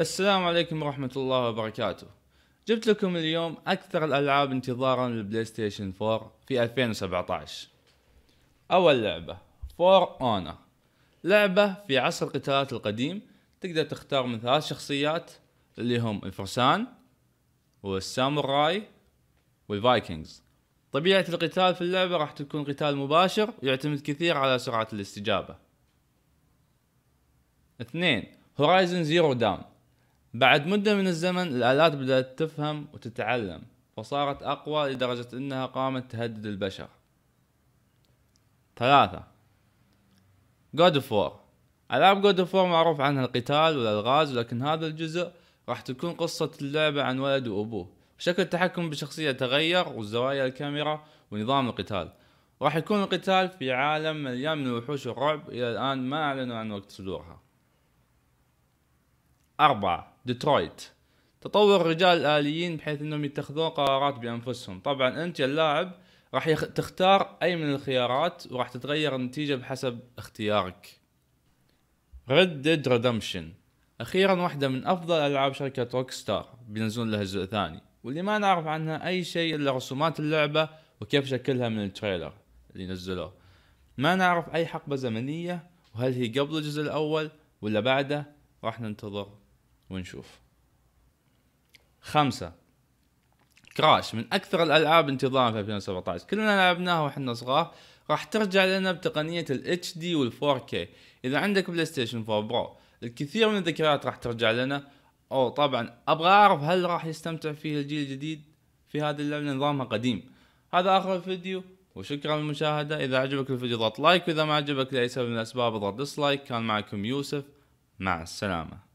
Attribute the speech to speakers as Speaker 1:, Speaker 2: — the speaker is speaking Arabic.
Speaker 1: السلام عليكم ورحمة الله وبركاته جبت لكم اليوم أكثر الألعاب انتظارا للبلاي ستيشن 4 في 2017 أول لعبة فور أونا لعبة في عصر القتالات القديم تقدر تختار من ثلاث شخصيات اللي هم الفرسان والساموراي والفايكنجز طبيعة القتال في اللعبة راح تكون قتال مباشر ويعتمد كثير على سرعة الاستجابة اثنين هورايزن زيرو داون بعد مدة من الزمن الآلات بدأت تفهم وتتعلم فصارت أقوى لدرجة أنها قامت تهدد البشر ثلاثة God of War ألعاب God of War معروف عنها القتال والألغاز ولكن هذا الجزء راح تكون قصة اللعبة عن ولد وأبوه شكل التحكم بالشخصية تغير والزوايا الكاميرا ونظام القتال راح يكون القتال في عالم مليان من الوحوش والرعب إلى الآن ما أعلنوا عن وقت صدورها أربعة ديترويت تطور الرجال الآليين بحيث أنهم يتخذون قرارات بأنفسهم طبعا أنت اللاعب راح يخ... تختار أي من الخيارات وراح تتغير النتيجة بحسب اختيارك ريد ديد Redemption أخيرا واحدة من أفضل ألعاب شركة روك ستار بينزلون لها جزء ثاني واللي ما نعرف عنها أي شيء إلا رسومات اللعبة وكيف شكلها من التريلر اللي نزلوه ما نعرف أي حقبة زمنية وهل هي قبل الجزء الأول ولا بعده راح ننتظر ونشوف خمسة كراش من اكثر الالعاب انتظاما في 2017 كلنا لعبناها واحنا صغار راح ترجع لنا بتقنيه الاتش دي وال4K اذا عندك بلاي ستيشن 4 برو الكثير من الذكريات راح ترجع لنا او طبعا ابغى اعرف هل راح يستمتع فيه الجيل الجديد في هذه اللعبه نظامها قديم هذا اخر الفيديو وشكرا للمشاهده اذا عجبك الفيديو ضغط لايك واذا ما عجبك لاي سبب من الاسباب اضغط ديسلايك كان معكم يوسف مع السلامه